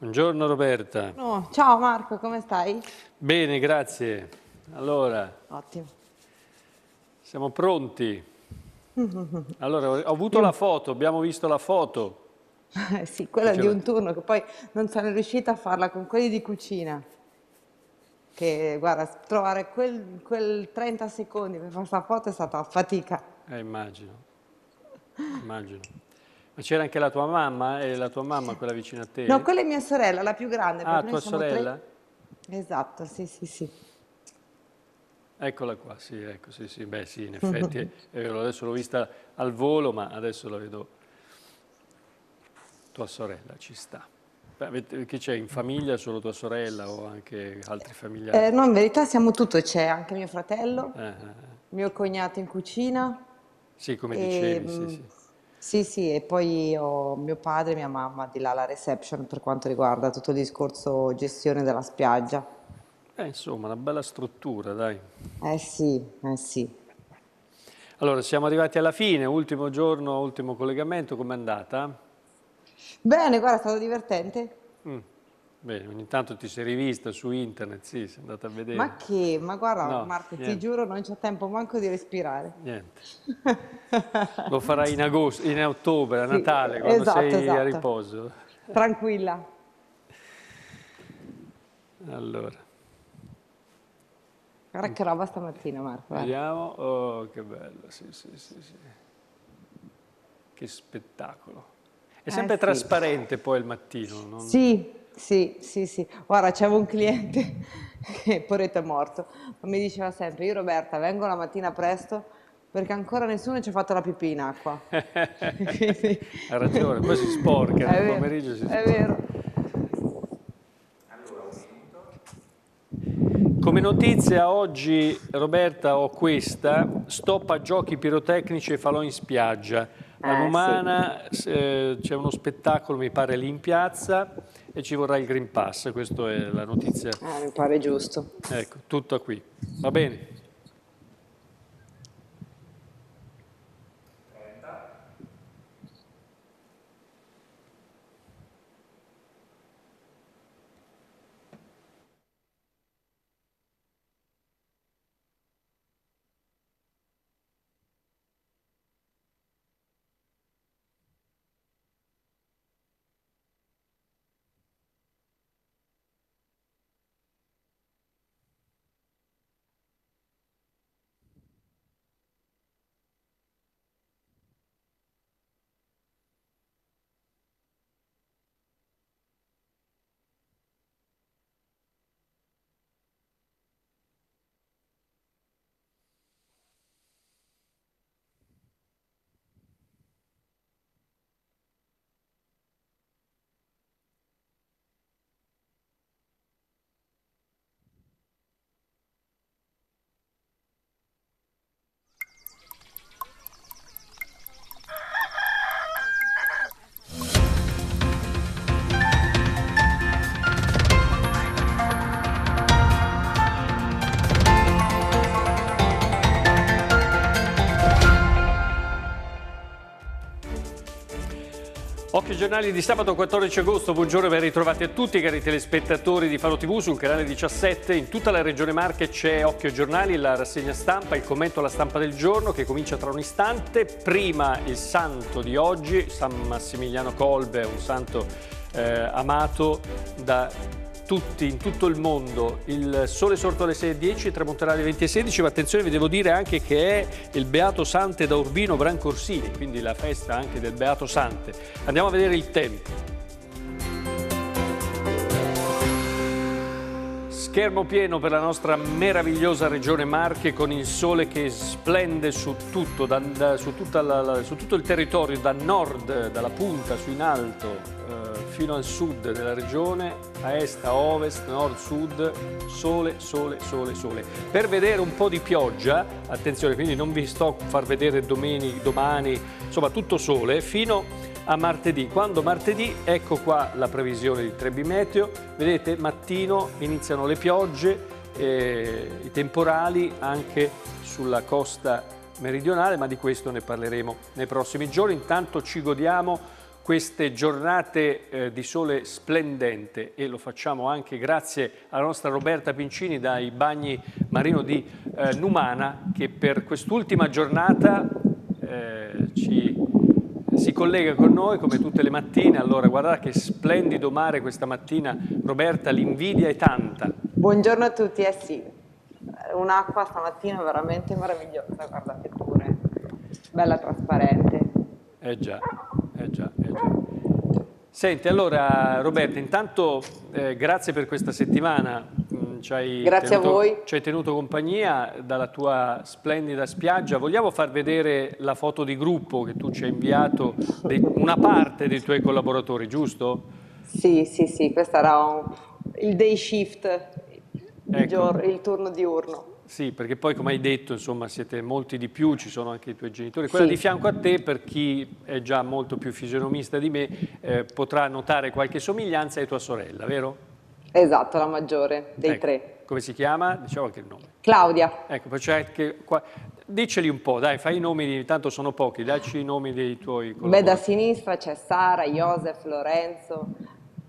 Buongiorno Roberta. No, ciao Marco, come stai? Bene, grazie. Allora. Ottimo. Siamo pronti. Allora, ho avuto la foto, abbiamo visto la foto. Eh, sì, quella di un turno che poi non sono riuscita a farla con quelli di cucina. Che, guarda, trovare quel, quel 30 secondi per fare la foto è stata fatica. Eh, immagino. Immagino. Ma c'era anche la tua mamma? Eh? E la tua mamma quella vicino a te? No, quella è mia sorella, la più grande. Ah, tua sorella? Tre... Esatto, sì, sì, sì. Eccola qua, sì, ecco, sì, sì, beh sì, in effetti, adesso l'ho vista al volo, ma adesso la vedo, tua sorella ci sta. Chi c'è in famiglia? Solo tua sorella o anche altri familiari? Eh, no, in verità siamo tutti, c'è anche mio fratello, eh, eh, eh. mio cognato in cucina. Sì, come e, dicevi, sì, mm, sì. Sì, sì, e poi ho mio padre e mia mamma di là alla reception per quanto riguarda tutto il discorso gestione della spiaggia. Eh, insomma, una bella struttura, dai. Eh sì, eh sì. Allora, siamo arrivati alla fine, ultimo giorno, ultimo collegamento, com'è andata? Bene, guarda, è stato divertente. Mm. Bene, ogni tanto ti sei rivista su internet, sì, sei andata a vedere. Ma che? Ma guarda no, Marco, niente. ti giuro non c'è tempo manco di respirare. Niente. Lo farai in agosto, in ottobre, a sì, Natale, quando esatto, sei esatto. a riposo. Tranquilla. Allora. Guarda che roba stamattina Marco. Eh. Vediamo, oh che bello, sì, sì, sì, sì. Che spettacolo. È eh, sempre eh, trasparente poi il mattino. Non... Sì, sì, sì, sì. Guarda, c'avevo un cliente che poretto è morto, ma mi diceva sempre, io Roberta vengo la mattina presto perché ancora nessuno ci ha fatto la pipì in acqua. Ha ragione, poi si sporca, nel pomeriggio si sporca. È vero. Come notizia oggi, Roberta, ho questa, stoppa giochi pirotecnici e falò in spiaggia. La Romana eh, sì. c'è uno spettacolo, mi pare, lì in piazza e ci vorrà il Green Pass, questa è la notizia. Ah, mi pare giusto. Ecco, tutto qui. Va bene. Occhio giornali di sabato 14 agosto, buongiorno e ben ritrovati a tutti cari telespettatori di Faro TV sul canale 17. In tutta la regione Marche c'è Occhio giornali, la rassegna stampa, il commento alla stampa del giorno che comincia tra un istante. Prima il santo di oggi, San Massimiliano Colbe, un santo eh, amato da tutti, in tutto il mondo, il sole sorto alle 6.10 e tramonterà alle 20.16, ma attenzione vi devo dire anche che è il Beato Sante da Urbino Brancorsini, quindi la festa anche del Beato Sante. Andiamo a vedere il tempo. Schermo pieno per la nostra meravigliosa regione Marche con il sole che splende su tutto, da, da, su, la, su, tutto il territorio, da nord, dalla punta, su in alto, eh, fino al sud della regione, a est, a ovest, nord, sud, sole, sole, sole, sole. Per vedere un po' di pioggia, attenzione, quindi non vi sto a far vedere domeni, domani, insomma tutto sole, fino a martedì. Quando martedì, ecco qua la previsione di Trebi Meteo, vedete mattino iniziano le piogge, eh, i temporali anche sulla costa meridionale, ma di questo ne parleremo nei prossimi giorni. Intanto ci godiamo queste giornate eh, di sole splendente e lo facciamo anche grazie alla nostra Roberta Pincini dai bagni marino di eh, Numana che per quest'ultima giornata eh, ci si collega con noi come tutte le mattine. Allora, guardate che splendido mare questa mattina. Roberta, l'invidia è tanta. Buongiorno a tutti, eh sì, un'acqua stamattina veramente meravigliosa, guardate pure, bella trasparente. Eh già, eh già, eh già. Senti, allora Roberta, intanto eh, grazie per questa settimana, ci Grazie tenuto, a voi. Ci hai tenuto compagnia dalla tua splendida spiaggia. Vogliamo far vedere la foto di gruppo che tu ci hai inviato, di una parte dei tuoi collaboratori, giusto? Sì, sì, sì, questo era un, il day shift, ecco. il, giorno, il turno diurno. Sì, perché poi come hai detto, insomma, siete molti di più, ci sono anche i tuoi genitori. Quella sì. di fianco a te, per chi è già molto più fisionomista di me, eh, potrà notare qualche somiglianza, è tua sorella, vero? Esatto, la maggiore dei ecco. tre. Come si chiama? Diciamo anche il nome. Claudia. Ecco, cioè qua... Diceli un po', dai, fai i nomi, intanto sono pochi, dacci i nomi dei tuoi Beh, da sinistra c'è Sara, Josef, Lorenzo,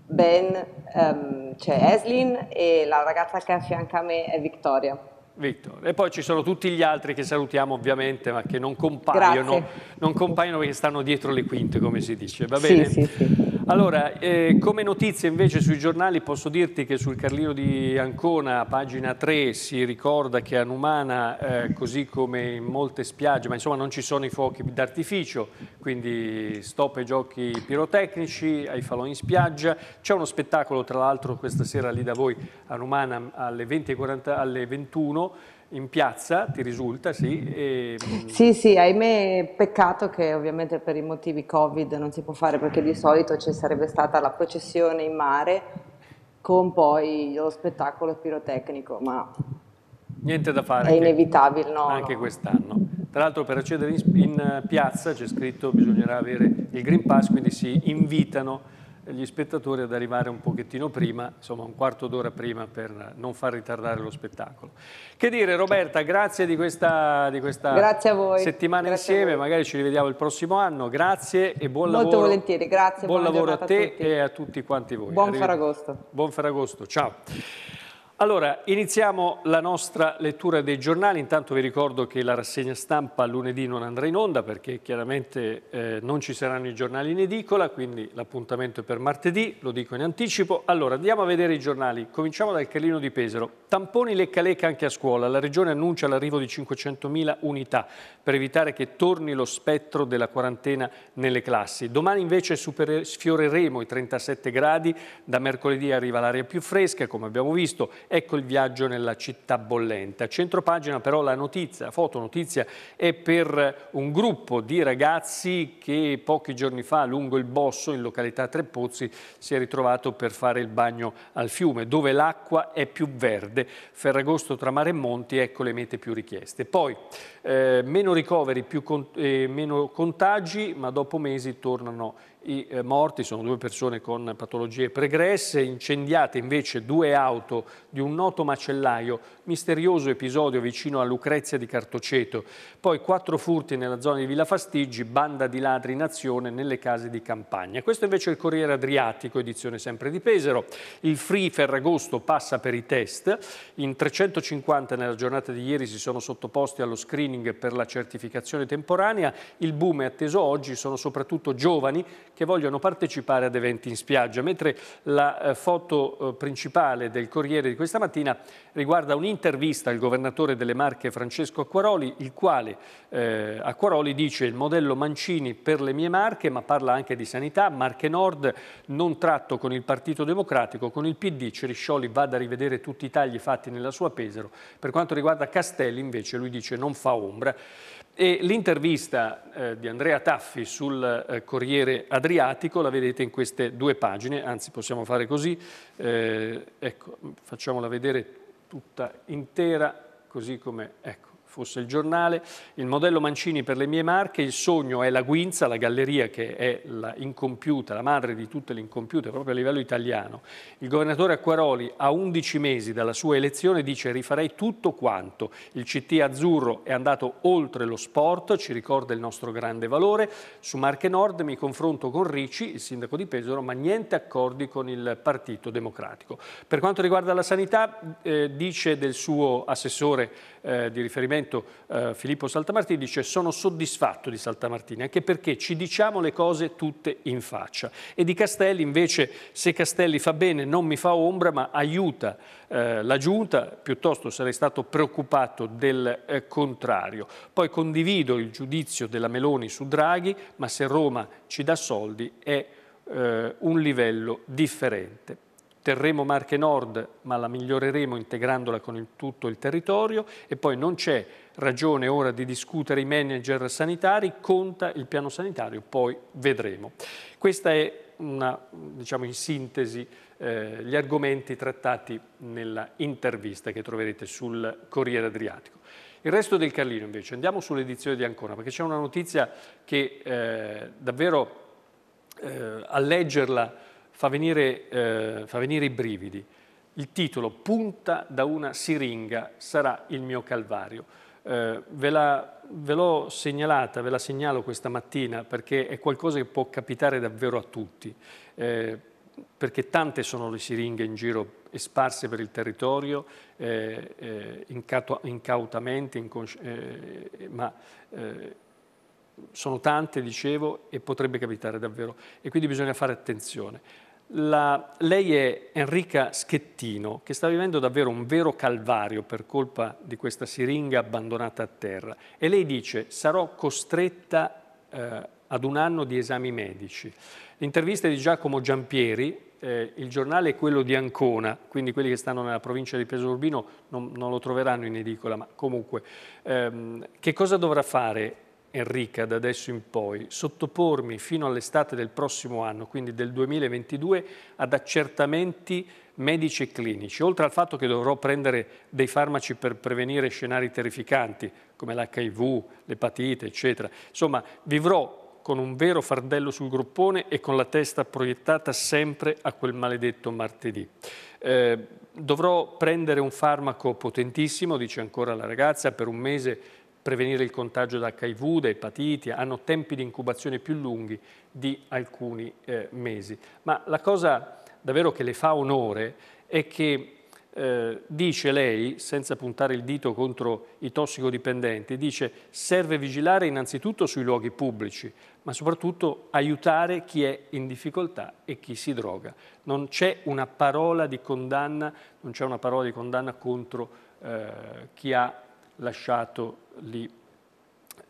Ben, um, c'è Eslin e la ragazza che è a fianco a me è Vittoria. Vittoria. E poi ci sono tutti gli altri che salutiamo ovviamente, ma che non compaiono, non compaiono perché stanno dietro le quinte, come si dice. Va bene? Sì, sì, sì. Allora, eh, come notizia invece sui giornali posso dirti che sul Carlino di Ancona, pagina 3, si ricorda che a Numana, eh, così come in molte spiagge, ma insomma non ci sono i fuochi d'artificio, quindi stop ai giochi pirotecnici, ai faloni in spiaggia. C'è uno spettacolo tra l'altro questa sera lì da voi a Numana alle, 20 alle 21 in piazza, ti risulta, sì? E... Sì, sì, ahimè, peccato che ovviamente per i motivi Covid non si può fare perché di solito ci sarebbe stata la processione in mare con poi lo spettacolo pirotecnico, ma Niente da fare. È inevitabile, no? Anche no. quest'anno. Tra l'altro per accedere in, in eh, piazza c'è scritto bisognerà avere il Green Pass, quindi si invitano gli spettatori ad arrivare un pochettino prima, insomma un quarto d'ora prima per non far ritardare lo spettacolo. Che dire Roberta, grazie di questa, di questa settimana grazie insieme, magari ci rivediamo il prossimo anno, grazie e buon Molto lavoro. Molto buon lavoro a te a e a tutti quanti voi. Buon Ferragosto. Buon Ferragosto, ciao. Allora, iniziamo la nostra lettura dei giornali. Intanto vi ricordo che la rassegna stampa lunedì non andrà in onda perché chiaramente eh, non ci saranno i giornali in edicola, quindi l'appuntamento è per martedì, lo dico in anticipo. Allora, andiamo a vedere i giornali. Cominciamo dal Carlino di Pesaro. Tamponi lecca lecca anche a scuola. La Regione annuncia l'arrivo di 500.000 unità per evitare che torni lo spettro della quarantena nelle classi. Domani invece sfioreremo i 37 gradi. Da mercoledì arriva l'aria più fresca, come abbiamo visto Ecco il viaggio nella città bollente. A centropagina però la notizia, la fotonotizia è per un gruppo di ragazzi che pochi giorni fa lungo il Bosso in località Trepozzi si è ritrovato per fare il bagno al fiume dove l'acqua è più verde. Ferragosto tra mare e monti, ecco le mete più richieste. Poi eh, meno ricoveri, più con, eh, meno contagi, ma dopo mesi tornano i eh, morti sono due persone con patologie pregresse, incendiate invece due auto di un noto macellaio misterioso episodio vicino a Lucrezia di Cartoceto, poi quattro furti nella zona di Villa Fastiggi, banda di ladri in azione nelle case di campagna. Questo invece è il Corriere Adriatico, edizione sempre di Pesaro. Il Free Ferragosto passa per i test, in 350 nella giornata di ieri si sono sottoposti allo screening per la certificazione temporanea, il boom è atteso oggi, sono soprattutto giovani che vogliono partecipare ad eventi in spiaggia, mentre la eh, foto eh, principale del Corriere di questa mattina riguarda un un'intervista al governatore delle Marche Francesco Acquaroli, il quale eh, Acquaroli dice il modello Mancini per le mie Marche, ma parla anche di sanità, Marche Nord non tratto con il Partito Democratico, con il PD Ceriscioli vada a rivedere tutti i tagli fatti nella sua Pesaro. Per quanto riguarda Castelli invece lui dice non fa ombra. E l'intervista eh, di Andrea Taffi sul eh, Corriere Adriatico la vedete in queste due pagine, anzi possiamo fare così, eh, ecco, facciamola vedere tutta intera, così come ecco fosse il giornale, il modello Mancini per le mie marche, il sogno è la Guinza, la galleria che è la incompiuta, la madre di tutte le incompiute proprio a livello italiano. Il governatore Acquaroli a 11 mesi dalla sua elezione dice rifarei tutto quanto, il CT azzurro è andato oltre lo sport, ci ricorda il nostro grande valore, su Marche Nord mi confronto con Ricci, il sindaco di Pesaro, ma niente accordi con il Partito Democratico. Per quanto riguarda la sanità, eh, dice del suo assessore eh, di riferimento eh, Filippo Saltamartini dice sono soddisfatto di Saltamartini anche perché ci diciamo le cose tutte in faccia e di Castelli invece se Castelli fa bene non mi fa ombra ma aiuta eh, la giunta piuttosto sarei stato preoccupato del eh, contrario poi condivido il giudizio della Meloni su Draghi ma se Roma ci dà soldi è eh, un livello differente terremo Marche Nord ma la miglioreremo integrandola con il, tutto il territorio e poi non c'è ragione ora di discutere i manager sanitari, conta il piano sanitario, poi vedremo. Questa è una, diciamo in sintesi eh, gli argomenti trattati nella intervista che troverete sul Corriere Adriatico. Il resto del Carlino invece, andiamo sull'edizione di Ancona perché c'è una notizia che eh, davvero eh, a leggerla fa venire, eh, fa venire i brividi. Il titolo, Punta da una siringa, sarà il mio calvario. Eh, ve, la, ve l'ho segnalata, ve la segnalo questa mattina perché è qualcosa che può capitare davvero a tutti, eh, perché tante sono le siringhe in giro e sparse per il territorio, eh, eh incato, incautamente, inconsci- eh, ma eh, sono tante, dicevo, e potrebbe capitare davvero. E quindi bisogna fare attenzione. La, lei è Enrica Schettino, che sta vivendo davvero un vero calvario per colpa di questa siringa abbandonata a terra. E lei dice, sarò costretta eh, ad un anno di esami medici. L'intervista di Giacomo Giampieri, eh, il giornale è quello di Ancona, quindi quelli che stanno nella provincia di Peso Urbino non, non lo troveranno in edicola, ma comunque. Ehm, che cosa dovrà fare Enrica da adesso in poi sottopormi fino all'estate del prossimo anno, quindi del 2022, ad accertamenti medici e clinici, oltre al fatto che dovrò prendere dei farmaci per prevenire scenari terrificanti come l'HIV, l'epatite, eccetera. Insomma, vivrò con un vero fardello sul gruppone e con la testa proiettata sempre a quel maledetto martedì. Eh, dovrò prendere un farmaco potentissimo, dice ancora la ragazza, per un mese prevenire il contagio da HIV, da epatite, hanno tempi di incubazione più lunghi di alcuni eh, mesi. Ma la cosa davvero che le fa onore è che eh, dice lei, senza puntare il dito contro i tossicodipendenti, dice serve vigilare innanzitutto sui luoghi pubblici, ma soprattutto aiutare chi è in difficoltà e chi si droga. Non c'è una parola di condanna, non c'è una parola di condanna contro eh, chi ha lasciato lì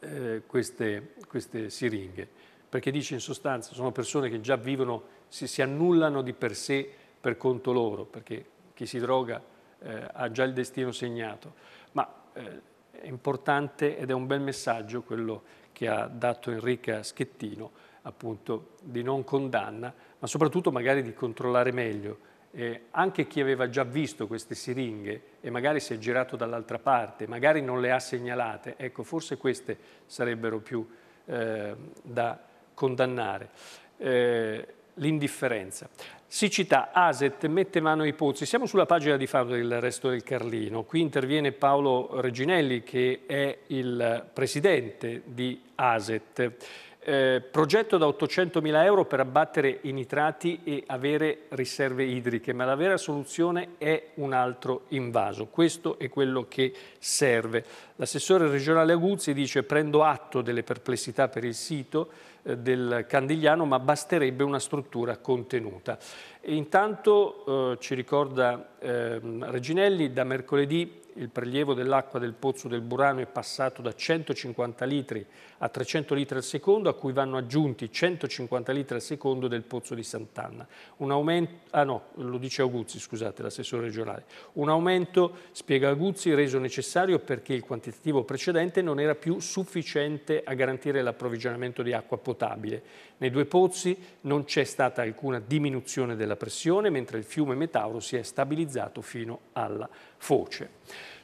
eh, queste, queste, siringhe, perché dice in sostanza sono persone che già vivono, si, si annullano di per sé per conto loro, perché chi si droga eh, ha già il destino segnato, ma eh, è importante ed è un bel messaggio quello che ha dato Enrica Schettino, appunto di non condanna, ma soprattutto magari di controllare meglio eh, anche chi aveva già visto queste siringhe e magari si è girato dall'altra parte, magari non le ha segnalate, ecco, forse queste sarebbero più eh, da condannare. Eh, L'indifferenza. Siccità, Aset mette mano ai pozzi. Siamo sulla pagina di Fabio del Resto del Carlino. Qui interviene Paolo Reginelli che è il presidente di Aset. Eh, progetto da 800.000 euro per abbattere i nitrati e avere riserve idriche, ma la vera soluzione è un altro invaso. Questo è quello che serve. L'assessore regionale Aguzzi dice prendo atto delle perplessità per il sito eh, del Candigliano, ma basterebbe una struttura contenuta. E intanto, eh, ci ricorda ehm, Reginelli, da mercoledì il prelievo dell'acqua del pozzo del Burano è passato da 150 litri a 300 litri al secondo, a cui vanno aggiunti 150 litri al secondo del pozzo di Sant'Anna. Un aumento, ah no, lo dice Aguzzi, scusate, l'assessore regionale. Un aumento, spiega Aguzzi, reso necessario perché il quantitativo precedente non era più sufficiente a garantire l'approvvigionamento di acqua potabile. Nei due pozzi non c'è stata alcuna diminuzione della pressione, mentre il fiume Metauro si è stabilizzato fino alla foce.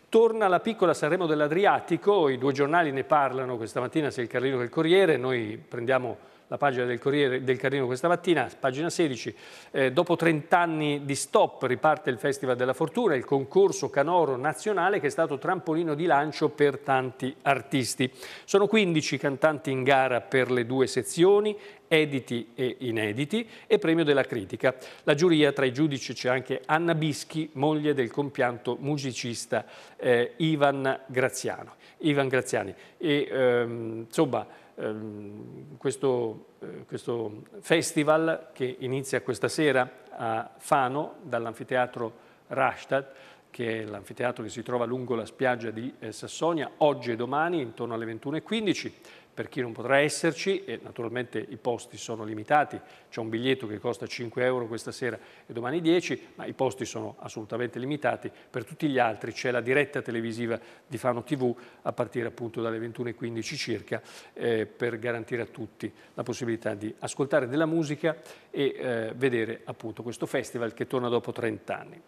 Torna la piccola Sanremo dell'Adriatico, i due giornali ne parlano questa mattina, sia il Carlino che il Corriere, noi prendiamo la pagina del Corriere del Carlino questa mattina, pagina 16, eh, dopo 30 anni di stop riparte il Festival della Fortuna, il concorso canoro nazionale che è stato trampolino di lancio per tanti artisti. Sono 15 cantanti in gara per le due sezioni, editi e inediti, e premio della critica. La giuria, tra i giudici c'è anche Anna Bischi, moglie del compianto musicista eh, Ivan Graziano. Ivan Graziani. E, ehm, insomma, ehm, questo, eh, questo, festival che inizia questa sera a Fano dall'anfiteatro Rastatt, che è l'anfiteatro che si trova lungo la spiaggia di eh, Sassonia, oggi e domani intorno alle 21.15 per chi non potrà esserci e naturalmente i posti sono limitati, c'è un biglietto che costa 5 euro questa sera e domani 10, ma i posti sono assolutamente limitati, per tutti gli altri c'è la diretta televisiva di Fano TV a partire appunto dalle 21.15 circa eh, per garantire a tutti la possibilità di ascoltare della musica e eh, vedere appunto questo festival che torna dopo 30 anni.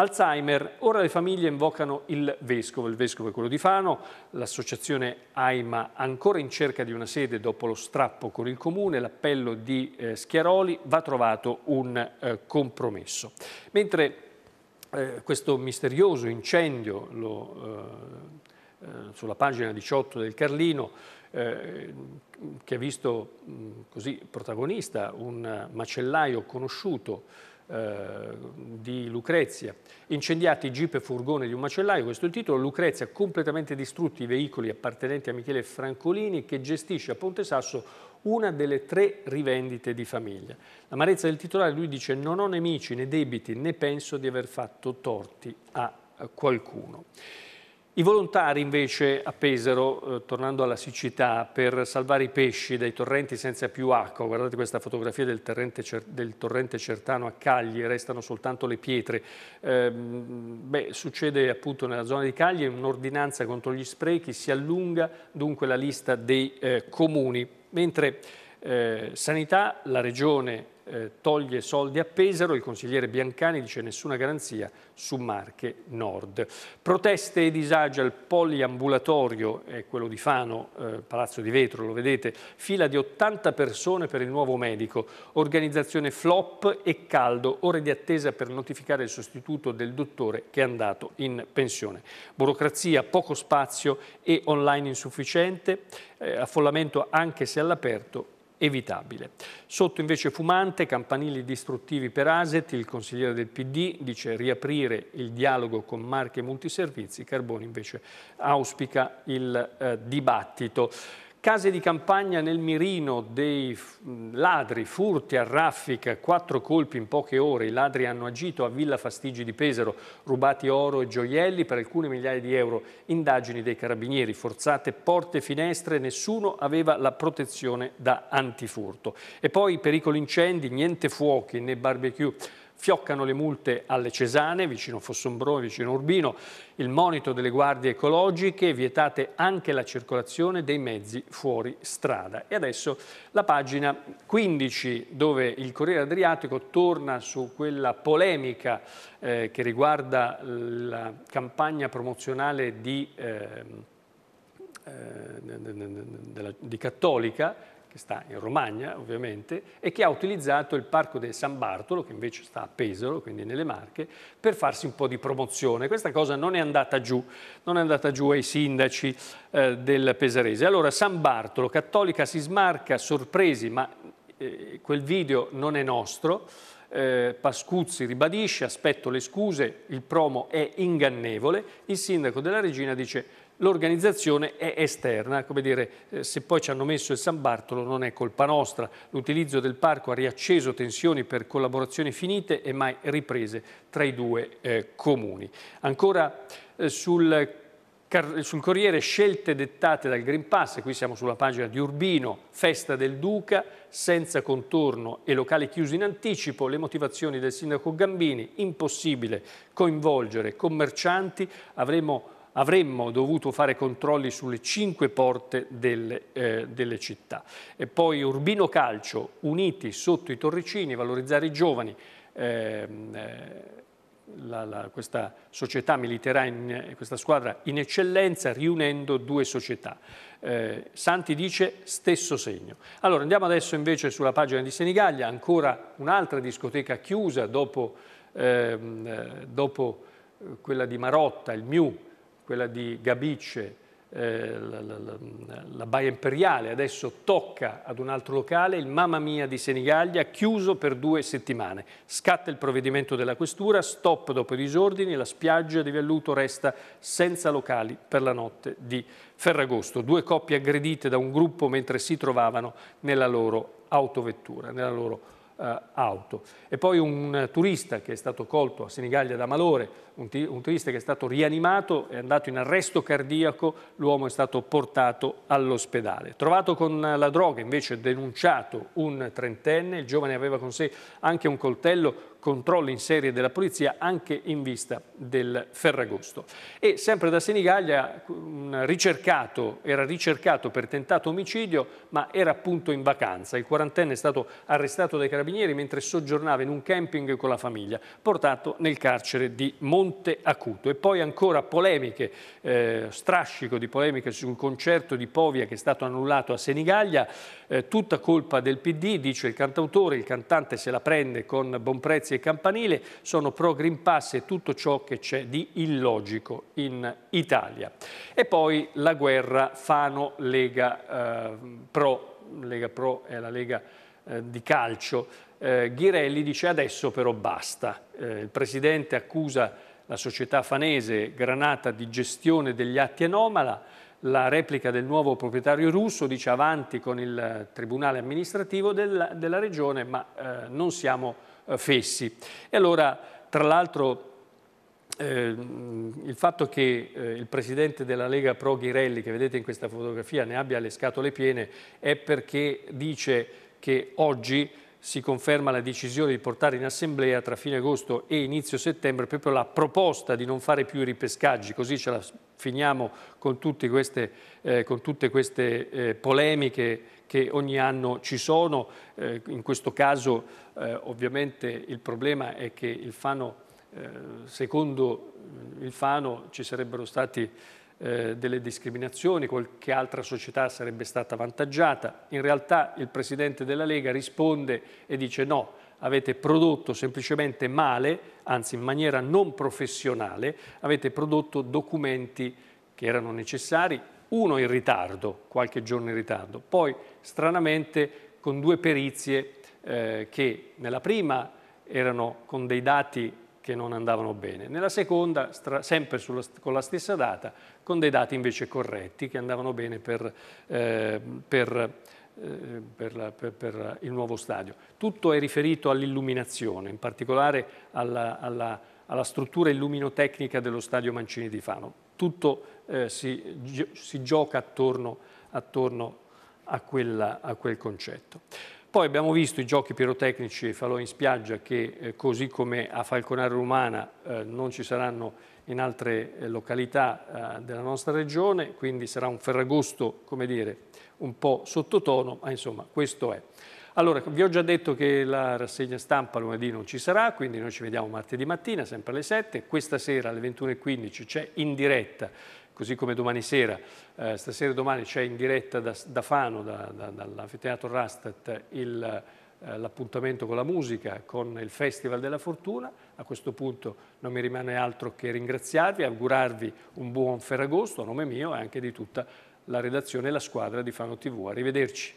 Alzheimer, ora le famiglie invocano il vescovo, il vescovo è quello di Fano, l'associazione AIMA ancora in cerca di una sede dopo lo strappo con il comune, l'appello di eh, Schiaroli, va trovato un eh, compromesso. Mentre eh, questo misterioso incendio lo, eh, eh, sulla pagina 18 del Carlino eh, che ha visto mh, così protagonista un macellaio conosciuto eh, di Lucrezia. Incendiati jeep e furgone di un macellaio, questo è il titolo. Lucrezia completamente distrutti i veicoli appartenenti a Michele Francolini che gestisce a Ponte Sasso una delle tre rivendite di famiglia. L'amarezza del titolare, lui dice, non ho nemici né debiti né penso di aver fatto torti a qualcuno. I volontari invece a Pesaro, eh, tornando alla siccità, per salvare i pesci dai torrenti senza più acqua, guardate questa fotografia del, torrente, del torrente Certano a Cagli, restano soltanto le pietre. Eh, beh, succede appunto nella zona di Cagli un'ordinanza contro gli sprechi, si allunga dunque la lista dei eh, comuni, mentre eh, sanità, la regione eh, toglie soldi a Pesaro, il consigliere Biancani dice nessuna garanzia su Marche Nord. Proteste e disagi al poliambulatorio, è quello di Fano, eh, Palazzo di Vetro, lo vedete, fila di 80 persone per il nuovo medico, organizzazione flop e caldo, ore di attesa per notificare il sostituto del dottore che è andato in pensione. Burocrazia, poco spazio e online insufficiente, eh, affollamento anche se all'aperto evitabile. Sotto invece fumante, campanili distruttivi per Aset, il consigliere del PD dice riaprire il dialogo con marche multiservizi, Carboni invece auspica il eh, dibattito. Case di campagna nel mirino dei ladri, furti a raffica, quattro colpi in poche ore. I ladri hanno agito a Villa Fastigi di Pesaro, rubati oro e gioielli per alcune migliaia di euro. Indagini dei carabinieri, forzate porte e finestre, nessuno aveva la protezione da antifurto. E poi pericolo incendi, niente fuochi né barbecue fioccano le multe alle Cesane, vicino Fossombrone, vicino Urbino, il monito delle guardie ecologiche, vietate anche la circolazione dei mezzi fuori strada. E adesso la pagina 15 dove il Corriere Adriatico torna su quella polemica eh, che riguarda la campagna promozionale di... Eh, di Cattolica, che sta in Romagna ovviamente, e che ha utilizzato il Parco del San Bartolo, che invece sta a Pesaro, quindi nelle Marche, per farsi un po' di promozione. Questa cosa non è andata giù, non è andata giù ai sindaci eh, del Pesarese. Allora San Bartolo, Cattolica si smarca, sorpresi, ma eh, quel video non è nostro, eh, Pascuzzi ribadisce, aspetto le scuse, il promo è ingannevole, il sindaco della Regina dice l'organizzazione è esterna, come dire, eh, se poi ci hanno messo il San Bartolo non è colpa nostra, l'utilizzo del parco ha riacceso tensioni per collaborazioni finite e mai riprese tra i due eh, comuni. Ancora eh, sul, sul Corriere scelte dettate dal Green Pass, qui siamo sulla pagina di Urbino, festa del Duca, senza contorno e locale chiuso in anticipo, le motivazioni del sindaco Gambini, impossibile coinvolgere commercianti, avremo avremmo dovuto fare controlli sulle cinque porte delle, eh, delle città. E poi Urbino Calcio, uniti sotto i Torricini, valorizzare i giovani, ehm, eh, la, la, questa società militerà, in, eh, questa squadra in eccellenza, riunendo due società. Eh, Santi dice stesso segno. Allora andiamo adesso invece sulla pagina di Senigallia, ancora un'altra discoteca chiusa dopo, ehm, eh, dopo eh, quella di Marotta, il Miu, quella di Gabice, eh, la, la, la, Baia Imperiale, adesso tocca ad un altro locale, il Mamma Mia di Senigallia, chiuso per due settimane. Scatta il provvedimento della questura, stop dopo i disordini, la spiaggia di Velluto resta senza locali per la notte di Ferragosto. Due coppie aggredite da un gruppo mentre si trovavano nella loro autovettura, nella loro eh, auto. E poi un eh, turista che è stato colto a Senigallia da malore, un, un turista che è stato rianimato, è andato in arresto cardiaco, l'uomo è stato portato all'ospedale. Trovato con la droga, invece denunciato un trentenne, il giovane aveva con sé anche un coltello controlli in serie della polizia anche in vista del Ferragosto. E sempre da Senigallia ricercato, era ricercato per tentato omicidio ma era appunto in vacanza. Il quarantenne è stato arrestato dai carabinieri mentre soggiornava in un camping con la famiglia, portato nel carcere di Monte Acuto. E poi ancora polemiche, eh, strascico di polemiche sul concerto di Povia che è stato annullato a Senigallia, eh, tutta colpa del PD, dice il cantautore, il cantante se la prende con buon prezzo terzi e campanile sono pro Green Pass e tutto ciò che c'è di illogico in Italia. E poi la guerra Fano-Lega eh, Pro, Lega Pro è la Lega eh, di calcio. Eh, Ghirelli dice adesso però basta. Eh, il Presidente accusa la società fanese Granata di gestione degli atti anomala la replica del nuovo proprietario russo dice avanti con il eh, Tribunale amministrativo del, della Regione, ma eh, non siamo eh, fessi. E allora, tra l'altro, eh, il fatto che eh, il presidente della Lega Pro Ghirelli, che vedete in questa fotografia, ne abbia le scatole piene, è perché dice che oggi si conferma la decisione di portare in assemblea tra fine agosto e inizio settembre proprio la proposta di non fare più i ripescaggi, così ce la finiamo con tutte queste, eh, con tutte queste eh, polemiche che ogni anno ci sono. Eh, in questo caso eh, ovviamente il problema è che il Fano, eh, secondo eh, il Fano ci sarebbero state eh, delle discriminazioni, qualche altra società sarebbe stata avvantaggiata. In realtà il Presidente della Lega risponde e dice no, avete prodotto semplicemente male, anzi in maniera non professionale, avete prodotto documenti che erano necessari, uno in ritardo, qualche giorno in ritardo, poi stranamente con due perizie eh, che nella prima erano con dei dati che non andavano bene, nella seconda, sempre sulla, con la stessa data, con dei dati invece corretti che andavano bene per, eh, per, eh, per, la, per il nuovo stadio. Tutto è riferito all'illuminazione, in particolare alla, alla, alla struttura illuminotecnica dello stadio Mancini di Fano. Tutto eh, si, gi si, gioca attorno, attorno a, quella, a, quel concetto. Poi abbiamo visto i giochi pirotecnici e falò in spiaggia che eh, così come a Falconare Romana eh, non ci saranno in altre eh, località eh, della nostra regione, quindi sarà un ferragosto, come dire, un po' sottotono, ma insomma questo è. Allora, vi ho già detto che la rassegna stampa lunedì non ci sarà, quindi noi ci vediamo martedì mattina, sempre alle 7. Questa sera alle 21.15 c'è in diretta così come domani sera, eh, stasera e domani c'è in diretta da, da Fano, da, da, dall'anfiteatro Rastat, eh, l'appuntamento eh, con la musica, con il Festival della Fortuna. A questo punto non mi rimane altro che ringraziarvi, augurarvi un buon Ferragosto a nome mio e anche di tutta la redazione e la squadra di Fano TV. Arrivederci.